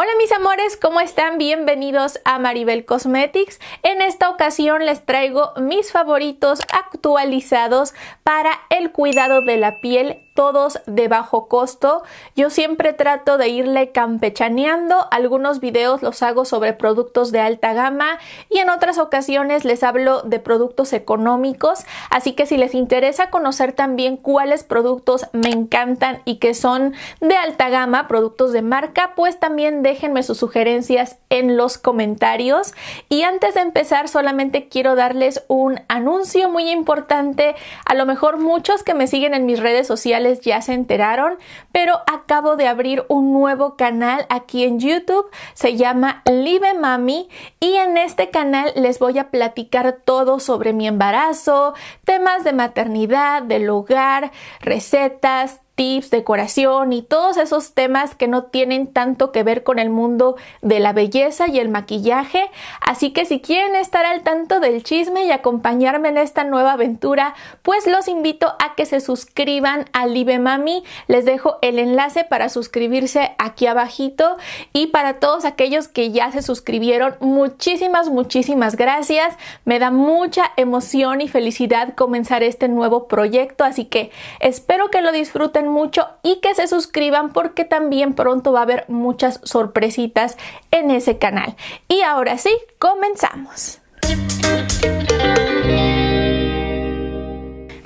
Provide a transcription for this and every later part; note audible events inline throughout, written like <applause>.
Hola mis amores, ¿cómo están? Bienvenidos a Maribel Cosmetics. En esta ocasión les traigo mis favoritos actualizados para el cuidado de la piel todos de bajo costo. Yo siempre trato de irle campechaneando. Algunos videos los hago sobre productos de alta gama y en otras ocasiones les hablo de productos económicos. Así que si les interesa conocer también cuáles productos me encantan y que son de alta gama, productos de marca, pues también de déjenme sus sugerencias en los comentarios. Y antes de empezar, solamente quiero darles un anuncio muy importante. A lo mejor muchos que me siguen en mis redes sociales ya se enteraron, pero acabo de abrir un nuevo canal aquí en YouTube. Se llama Live Mami y en este canal les voy a platicar todo sobre mi embarazo, temas de maternidad, del hogar, recetas, tips, decoración y todos esos temas que no tienen tanto que ver con el mundo de la belleza y el maquillaje. Así que si quieren estar al tanto del chisme y acompañarme en esta nueva aventura, pues los invito a que se suscriban a Libemami, Les dejo el enlace para suscribirse aquí abajito y para todos aquellos que ya se suscribieron, muchísimas, muchísimas gracias. Me da mucha emoción y felicidad comenzar este nuevo proyecto, así que espero que lo disfruten mucho y que se suscriban porque también pronto va a haber muchas sorpresitas en ese canal. Y ahora sí, comenzamos.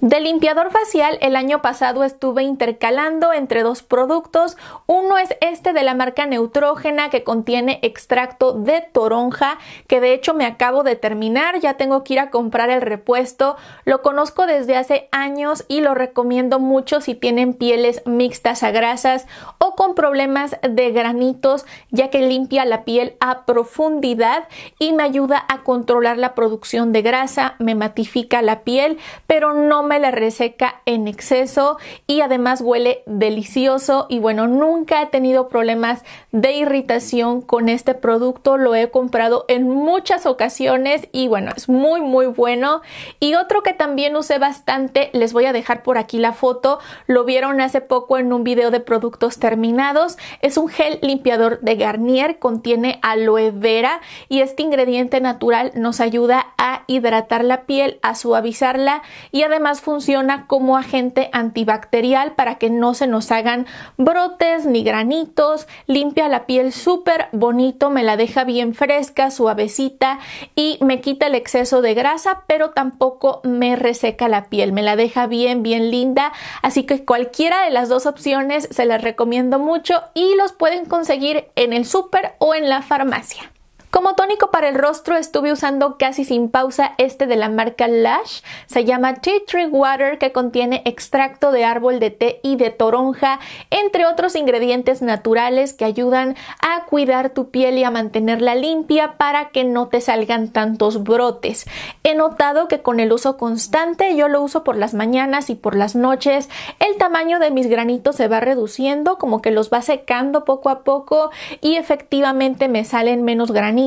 De limpiador facial, el año pasado estuve intercalando entre dos productos. Uno es este de la marca Neutrógena que contiene extracto de toronja, que de hecho me acabo de terminar, ya tengo que ir a comprar el repuesto. Lo conozco desde hace años y lo recomiendo mucho si tienen pieles mixtas a grasas o con problemas de granitos, ya que limpia la piel a profundidad y me ayuda a controlar la producción de grasa, me matifica la piel, pero no me la reseca en exceso y además huele delicioso y bueno, nunca he tenido problemas de irritación con este producto, lo he comprado en muchas ocasiones y bueno, es muy muy bueno. Y otro que también usé bastante, les voy a dejar por aquí la foto, lo vieron hace poco en un video de productos terminados, es un gel limpiador de Garnier, contiene aloe vera y este ingrediente natural nos ayuda a hidratar la piel, a suavizarla y además funciona como agente antibacterial para que no se nos hagan brotes ni granitos, limpia la piel súper bonito, me la deja bien fresca, suavecita y me quita el exceso de grasa, pero tampoco me reseca la piel, me la deja bien, bien linda, así que cualquiera de las dos opciones se las recomiendo mucho y los pueden conseguir en el súper o en la farmacia. Como tónico para el rostro estuve usando casi sin pausa este de la marca Lash. Se llama Tea Tree Water que contiene extracto de árbol de té y de toronja, entre otros ingredientes naturales que ayudan a cuidar tu piel y a mantenerla limpia para que no te salgan tantos brotes. He notado que con el uso constante, yo lo uso por las mañanas y por las noches, el tamaño de mis granitos se va reduciendo, como que los va secando poco a poco y efectivamente me salen menos granitos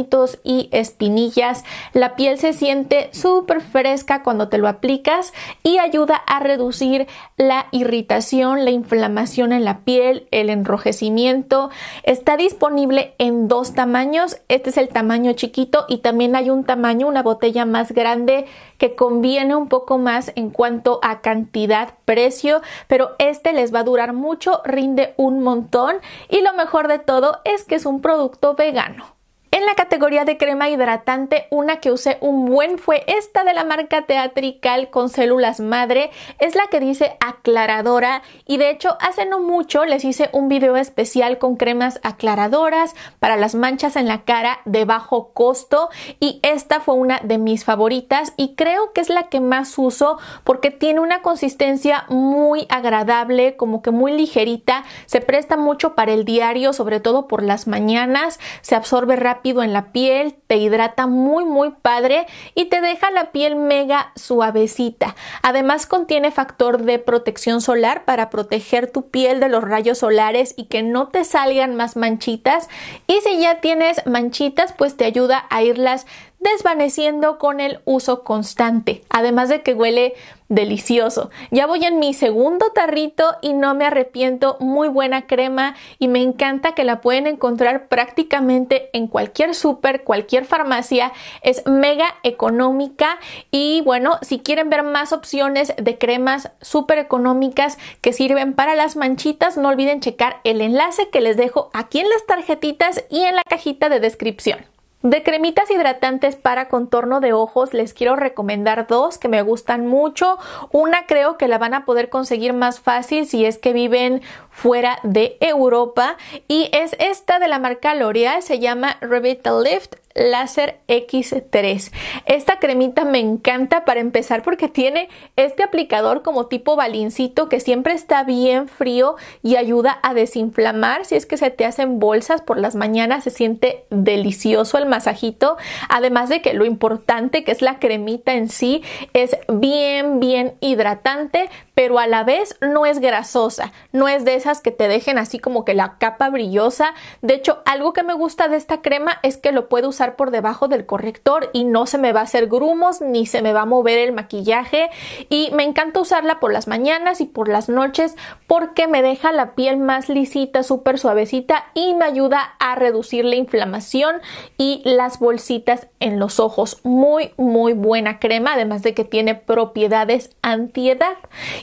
y espinillas. La piel se siente súper fresca cuando te lo aplicas y ayuda a reducir la irritación, la inflamación en la piel, el enrojecimiento. Está disponible en dos tamaños. Este es el tamaño chiquito y también hay un tamaño, una botella más grande que conviene un poco más en cuanto a cantidad, precio, pero este les va a durar mucho, rinde un montón y lo mejor de todo es que es un producto vegano. En la categoría de crema hidratante, una que usé un buen fue esta de la marca Teatrical con células madre. Es la que dice aclaradora y de hecho hace no mucho les hice un video especial con cremas aclaradoras para las manchas en la cara de bajo costo y esta fue una de mis favoritas y creo que es la que más uso porque tiene una consistencia muy agradable, como que muy ligerita, se presta mucho para el diario, sobre todo por las mañanas, se absorbe rápido en la piel, te hidrata muy muy padre y te deja la piel mega suavecita. Además contiene factor de protección solar para proteger tu piel de los rayos solares y que no te salgan más manchitas. Y si ya tienes manchitas, pues te ayuda a irlas desvaneciendo con el uso constante, además de que huele delicioso. Ya voy en mi segundo tarrito y no me arrepiento, muy buena crema y me encanta que la pueden encontrar prácticamente en cualquier súper, cualquier farmacia, es mega económica y bueno, si quieren ver más opciones de cremas súper económicas que sirven para las manchitas, no olviden checar el enlace que les dejo aquí en las tarjetitas y en la cajita de descripción. De cremitas hidratantes para contorno de ojos les quiero recomendar dos que me gustan mucho. Una creo que la van a poder conseguir más fácil si es que viven fuera de Europa y es esta de la marca L'Oreal, se llama Revitalift Láser X3. Esta cremita me encanta para empezar porque tiene este aplicador como tipo balincito que siempre está bien frío y ayuda a desinflamar. Si es que se te hacen bolsas por las mañanas, se siente delicioso el masajito. Además de que lo importante que es la cremita en sí es bien, bien hidratante pero a la vez no es grasosa, no es de esas que te dejen así como que la capa brillosa. De hecho, algo que me gusta de esta crema es que lo puedo usar por debajo del corrector y no se me va a hacer grumos ni se me va a mover el maquillaje y me encanta usarla por las mañanas y por las noches porque me deja la piel más lisita, súper suavecita y me ayuda a reducir la inflamación y las bolsitas en los ojos. Muy, muy buena crema, además de que tiene propiedades antiedad.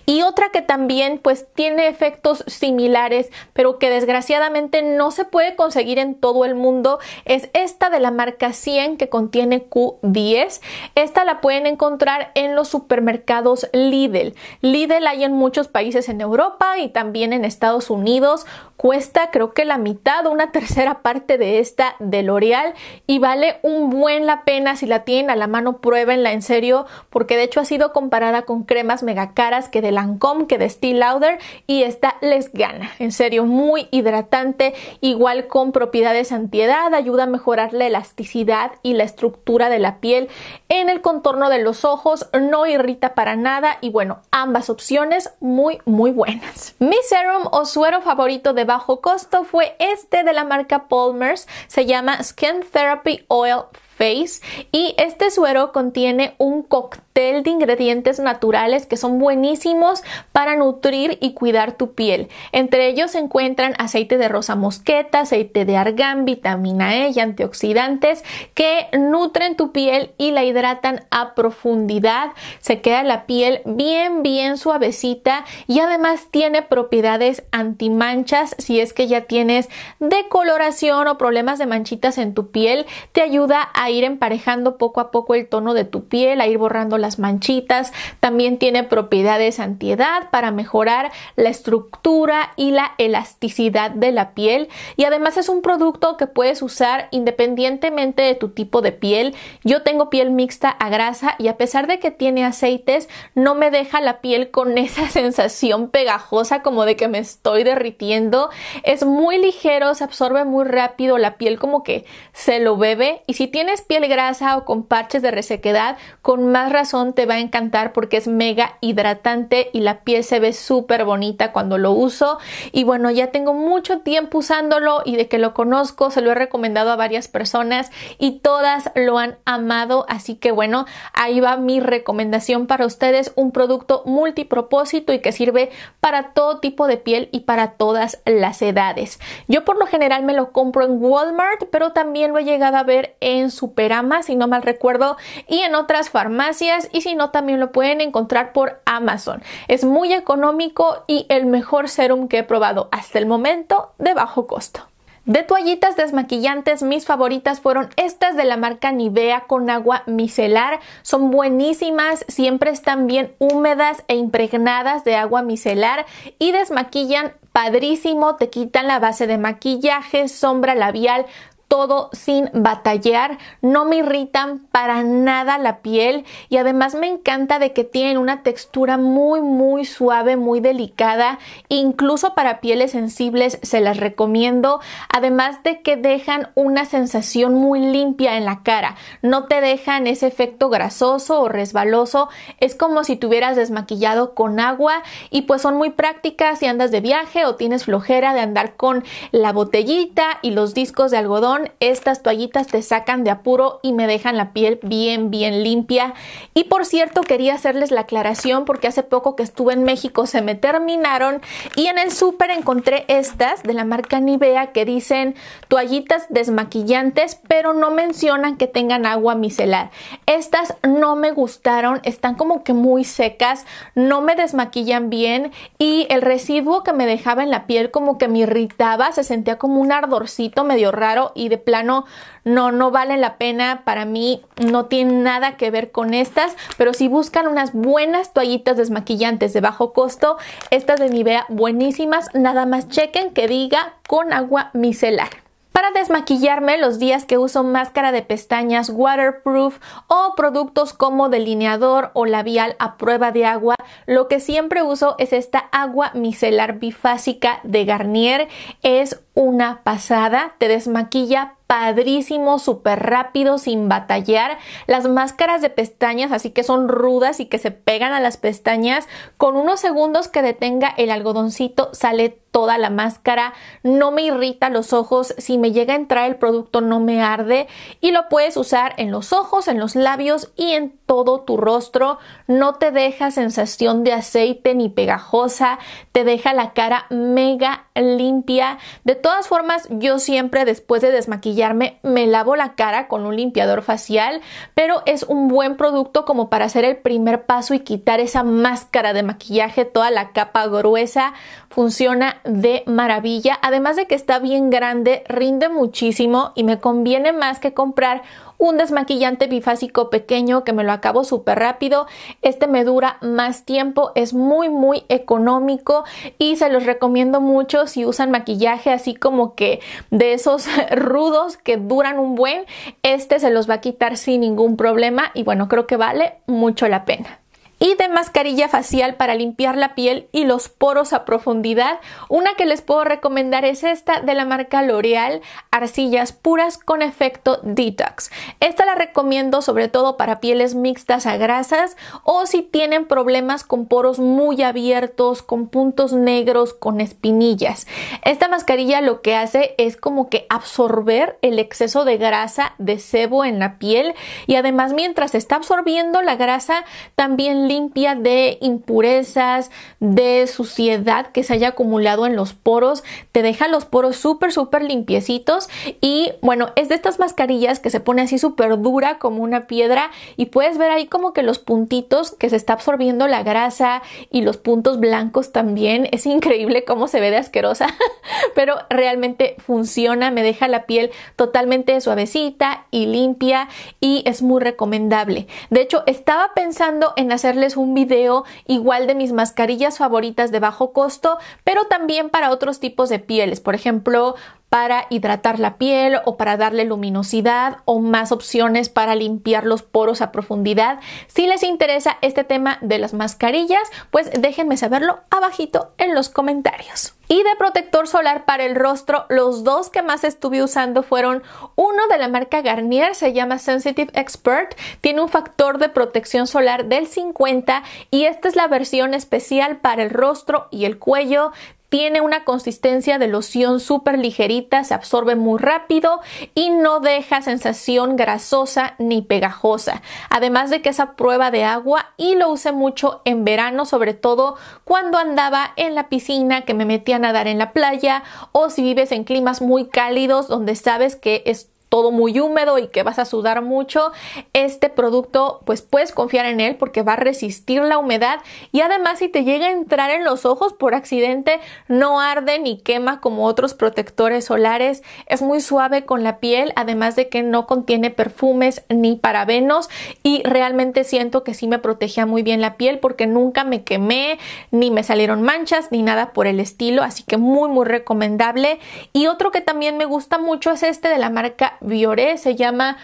Y otra que también pues tiene efectos similares, pero que desgraciadamente no se puede conseguir en todo el mundo, es esta de la marca 100 que contiene Q10. Esta la pueden encontrar en los supermercados Lidl. Lidl hay en muchos países en Europa y también en Estados Unidos cuesta creo que la mitad o una tercera parte de esta de L'Oreal y vale un buen la pena si la tienen a la mano pruébenla en serio porque de hecho ha sido comparada con cremas mega caras que de Lancome que de Steel Lauder y esta les gana en serio muy hidratante igual con propiedades antiedad ayuda a mejorar la elasticidad y la estructura de la piel en el contorno de los ojos no irrita para nada y bueno ambas opciones muy muy buenas mi serum o suero favorito de bajo costo fue este de la marca Palmer's, se llama Skin Therapy Oil Face y este suero contiene un cóctel de ingredientes naturales que son buenísimos para nutrir y cuidar tu piel. Entre ellos se encuentran aceite de rosa mosqueta, aceite de argán, vitamina E y antioxidantes que nutren tu piel y la hidratan a profundidad. Se queda la piel bien, bien suavecita y además tiene propiedades antimanchas si es que ya tienes decoloración o problemas de manchitas en tu piel. Te ayuda a ir emparejando poco a poco el tono de tu piel, a ir borrando las manchitas. También tiene propiedades antiedad para mejorar la estructura y la elasticidad de la piel. Y además es un producto que puedes usar independientemente de tu tipo de piel. Yo tengo piel mixta a grasa y a pesar de que tiene aceites, no me deja la piel con <laughs> esa sensación pegajosa como de que me estoy derritiendo. Es muy ligero, se absorbe muy rápido, la piel como que se lo bebe. Y si tienes piel grasa o con parches de resequedad, con más razón te va a encantar porque es mega hidratante y la piel se ve súper bonita cuando lo uso. Y bueno, ya tengo mucho tiempo usándolo y de que lo conozco, se lo he recomendado a varias personas y todas lo han amado. Así que bueno, ahí va mi recomendación para ustedes, un producto multipropósito y que sirve para todo tipo de piel y para todas las edades. Yo por lo general me lo compro en Walmart, pero también lo he llegado a ver en su Superama, si no mal recuerdo, y en otras farmacias y si no también lo pueden encontrar por Amazon. Es muy económico y el mejor serum que he probado hasta el momento de bajo costo. De toallitas desmaquillantes, mis favoritas fueron estas de la marca Nivea con agua micelar. Son buenísimas, siempre están bien húmedas e impregnadas de agua micelar y desmaquillan padrísimo, te quitan la base de maquillaje, sombra labial, todo sin batallar, no me irritan para nada la piel y además me encanta de que tienen una textura muy muy suave, muy delicada, incluso para pieles sensibles se las recomiendo, además de que dejan una sensación muy limpia en la cara, no te dejan ese efecto grasoso o resbaloso, es como si tuvieras desmaquillado con agua y pues son muy prácticas si andas de viaje o tienes flojera de andar con la botellita y los discos de algodón estas toallitas te sacan de apuro y me dejan la piel bien, bien limpia. Y por cierto, quería hacerles la aclaración porque hace poco que estuve en México se me terminaron y en el súper encontré estas de la marca Nivea que dicen toallitas desmaquillantes, pero no mencionan que tengan agua micelar. Estas no me gustaron, están como que muy secas, no me desmaquillan bien y el residuo que me dejaba en la piel como que me irritaba, se sentía como un ardorcito medio raro y de plano no, no valen la pena, para mí no tiene nada que ver con estas, pero si buscan unas buenas toallitas desmaquillantes de bajo costo, estas de Nivea buenísimas, nada más chequen que diga con agua micelar. Para desmaquillarme los días que uso máscara de pestañas waterproof o productos como delineador o labial a prueba de agua, lo que siempre uso es esta agua micelar bifásica de Garnier. Es una pasada, te desmaquilla padrísimo, súper rápido, sin batallar. Las máscaras de pestañas, así que son rudas y que se pegan a las pestañas, con unos segundos que detenga el algodoncito sale toda la máscara, no me irrita los ojos, si me llega a entrar el producto no me arde y lo puedes usar en los ojos, en los labios y en todo tu rostro, no te deja sensación de aceite ni pegajosa, te deja la cara mega limpia, de todas formas, yo siempre después de desmaquillarme me lavo la cara con un limpiador facial, pero es un buen producto como para hacer el primer paso y quitar esa máscara de maquillaje, toda la capa gruesa, funciona de maravilla, además de que está bien grande, rinde muchísimo y me conviene más que comprar un desmaquillante bifásico pequeño que me lo acabo súper rápido. Este me dura más tiempo, es muy muy económico y se los recomiendo mucho si usan maquillaje así como que de esos <laughs> rudos que duran un buen, este se los va a quitar sin ningún problema y bueno, creo que vale mucho la pena y de mascarilla facial para limpiar la piel y los poros a profundidad. Una que les puedo recomendar es esta de la marca L'Oreal, arcillas puras con efecto detox. Esta la recomiendo sobre todo para pieles mixtas a grasas o si tienen problemas con poros muy abiertos, con puntos negros, con espinillas. Esta mascarilla lo que hace es como que absorber el exceso de grasa de sebo en la piel y además mientras está absorbiendo la grasa también limpia de impurezas, de suciedad que se haya acumulado en los poros, te deja los poros súper, súper limpiecitos y bueno, es de estas mascarillas que se pone así súper dura como una piedra y puedes ver ahí como que los puntitos que se está absorbiendo la grasa y los puntos blancos también, es increíble cómo se ve de asquerosa, <laughs> pero realmente funciona, me deja la piel totalmente suavecita y limpia y es muy recomendable. De hecho, estaba pensando en hacerle un video igual de mis mascarillas favoritas de bajo costo, pero también para otros tipos de pieles, por ejemplo, para hidratar la piel o para darle luminosidad o más opciones para limpiar los poros a profundidad. Si les interesa este tema de las mascarillas, pues déjenme saberlo abajito en los comentarios. Y de protector solar para el rostro, los dos que más estuve usando fueron uno de la marca Garnier, se llama Sensitive Expert, tiene un factor de protección solar del 50 y esta es la versión especial para el rostro y el cuello, tiene una consistencia de loción súper ligerita, se absorbe muy rápido y no deja sensación grasosa ni pegajosa. Además de que esa prueba de agua y lo usé mucho en verano, sobre todo cuando andaba en la piscina, que me metía a nadar en la playa o si vives en climas muy cálidos donde sabes que es todo muy húmedo y que vas a sudar mucho, este producto pues puedes confiar en él porque va a resistir la humedad y además si te llega a entrar en los ojos por accidente no arde ni quema como otros protectores solares, es muy suave con la piel además de que no contiene perfumes ni parabenos y realmente siento que sí me protegía muy bien la piel porque nunca me quemé ni me salieron manchas ni nada por el estilo, así que muy muy recomendable y otro que también me gusta mucho es este de la marca Biore se llama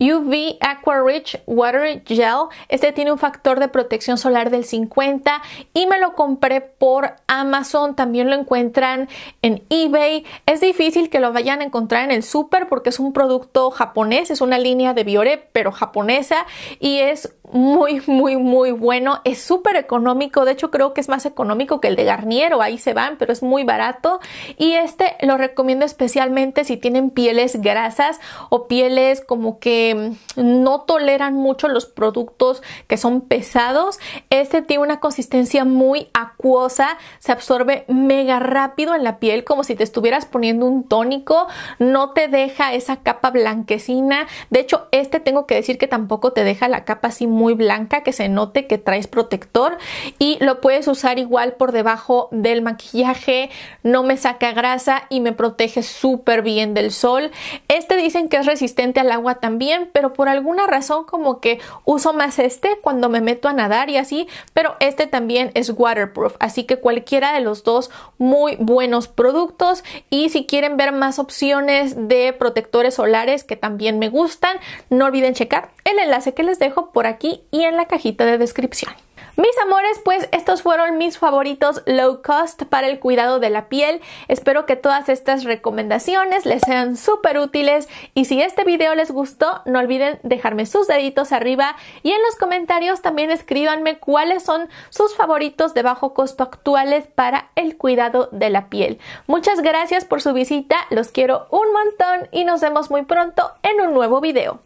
UV Aqua Rich Water Gel. Este tiene un factor de protección solar del 50 y me lo compré por Amazon. También lo encuentran en eBay. Es difícil que lo vayan a encontrar en el super porque es un producto japonés, es una línea de Biore pero japonesa y es muy, muy, muy bueno. Es súper económico. De hecho, creo que es más económico que el de Garnier o ahí se van, pero es muy barato. Y este lo recomiendo especialmente si tienen pieles grasas o pieles como que mm, no toleran mucho los productos que son pesados. Este tiene una consistencia muy acuosa. Se absorbe mega rápido en la piel, como si te estuvieras poniendo un tónico. No te deja esa capa blanquecina. De hecho, este tengo que decir que tampoco te deja la capa así muy muy blanca que se note que traes protector y lo puedes usar igual por debajo del maquillaje, no me saca grasa y me protege súper bien del sol. Este dicen que es resistente al agua también, pero por alguna razón como que uso más este cuando me meto a nadar y así, pero este también es waterproof, así que cualquiera de los dos muy buenos productos y si quieren ver más opciones de protectores solares que también me gustan, no olviden checar el enlace que les dejo por aquí y en la cajita de descripción. Mis amores, pues estos fueron mis favoritos low cost para el cuidado de la piel. Espero que todas estas recomendaciones les sean súper útiles y si este video les gustó, no olviden dejarme sus deditos arriba y en los comentarios también escríbanme cuáles son sus favoritos de bajo costo actuales para el cuidado de la piel. Muchas gracias por su visita, los quiero un montón y nos vemos muy pronto en un nuevo video.